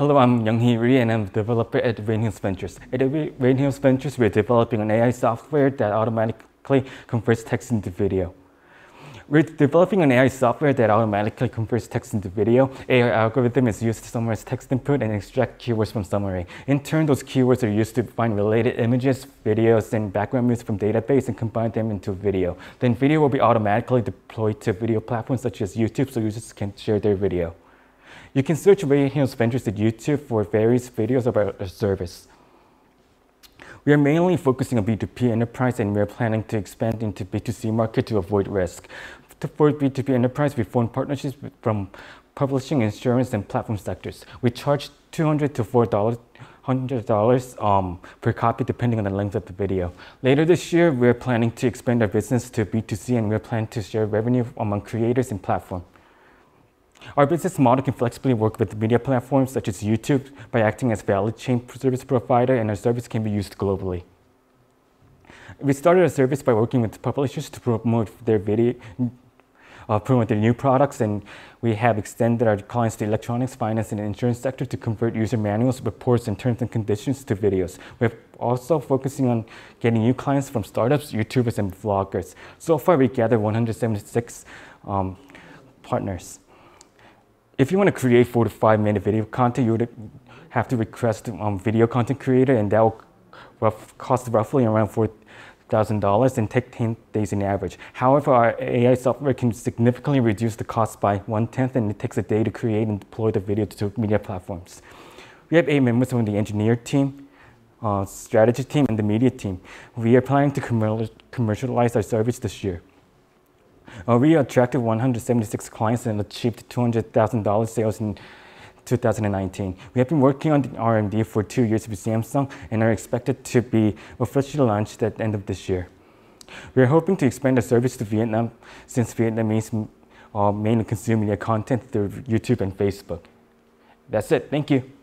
Hello, I'm Young Hee Ri and I'm a developer at Rain Ventures. At Rain Ventures, we're developing an AI software that automatically converts text into video. We're developing an AI software that automatically converts text into video. AI algorithm is used to summarize text input and extract keywords from summary. In turn, those keywords are used to find related images, videos, and background music from database and combine them into video. Then video will be automatically deployed to video platforms such as YouTube so users can share their video. You can search Ray Hill's Ventures at YouTube for various videos about our service. We are mainly focusing on B2B enterprise and we are planning to expand into B2C market to avoid risk. For B2B enterprise, we form partnerships from publishing, insurance, and platform sectors. We charge 200 to $4 $100 um, per copy depending on the length of the video. Later this year, we're planning to expand our business to B2C and we're planning to share revenue among creators and platform. Our business model can flexibly work with media platforms such as YouTube by acting as valid chain service provider and our service can be used globally. We started our service by working with publishers to promote their video, uh, promote their new products, and we have extended our clients to electronics, finance, and insurance sector to convert user manuals, reports, and terms and conditions to videos. We're also focusing on getting new clients from startups, YouTubers, and vloggers. So far, we gathered 176 um, partners if you want to create four to five minute video content, you would have to request um, video content creator, and that will rough, cost roughly around four thousand dollars and take ten days in average. However, our AI software can significantly reduce the cost by one tenth, and it takes a day to create and deploy the video to media platforms. We have eight members from the engineer team, uh, strategy team, and the media team. We are planning to commercialize our service this year. Uh, we attracted 176 clients and achieved $200,000 sales in 2019. We have been working on the R&D for two years with Samsung and are expected to be officially launched at the end of this year. We are hoping to expand the service to Vietnam since Vietnamese uh, mainly consuming their content through YouTube and Facebook. That's it. Thank you.